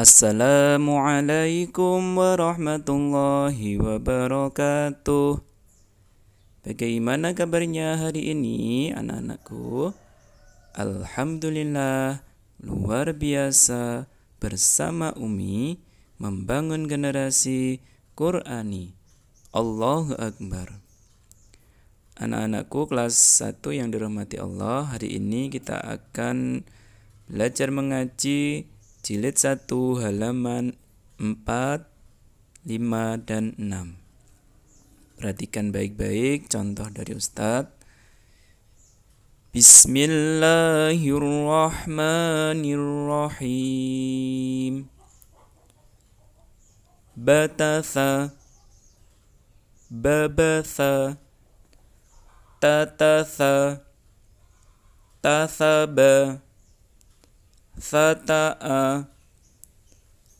Assalamualaikum warahmatullahi wabarakatuh. Bagaimana kabarnya hari ini, anak-anakku? Alhamdulillah, luar biasa bersama Umi membangun generasi Qurani. Allahu Akbar. Anak-anakku kelas 1 yang dirahmati Allah, hari ini kita akan belajar mengaji jilid 1 halaman 4, 5 dan 6. Perhatikan baik-baik contoh dari Ustadz. Bismillahirrahmanirrahim. Batatha Babatha Tatatha Tathaba sataa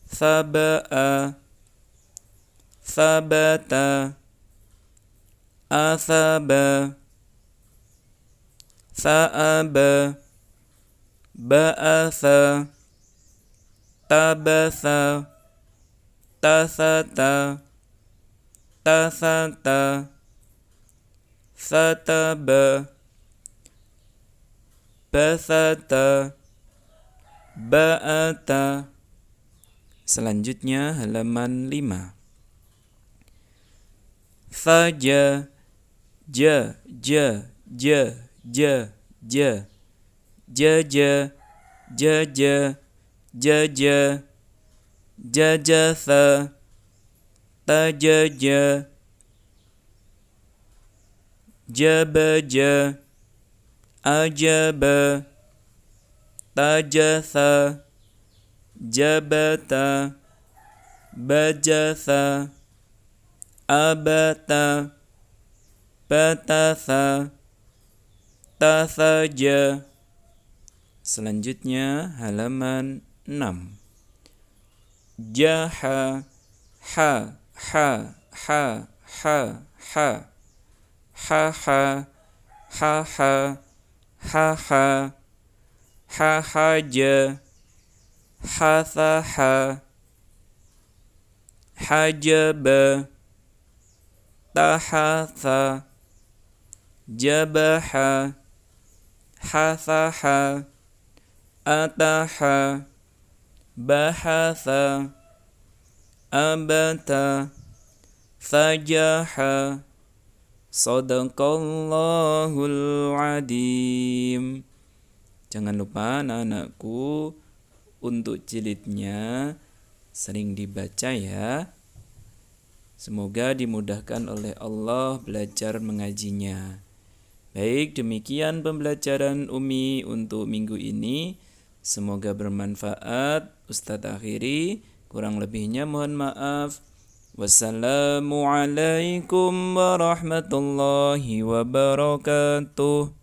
saba'a sabata asaba sa'aba ba'asa tabasa tasata tasata sataba basata ba'ata selanjutnya halaman 5 faja ja ja ja ja ja ja ja ja ja ja ja ja ja ja, ta ja ja ja, ja ja, ja, ja tajatha jabata bajatha abata patasa tathaja selanjutnya halaman 6 jaha ha ha ha ha ha ha ha ha ha ha ha hahaja hathaha hajaba tahatha jabaha hathaha ataha bahatha abata sajaha sadaqallahul adim Jangan lupa anak-anakku untuk jilidnya sering dibaca ya. Semoga dimudahkan oleh Allah belajar mengajinya. Baik, demikian pembelajaran Umi untuk minggu ini. Semoga bermanfaat. Ustadz akhiri, kurang lebihnya mohon maaf. Wassalamualaikum warahmatullahi wabarakatuh.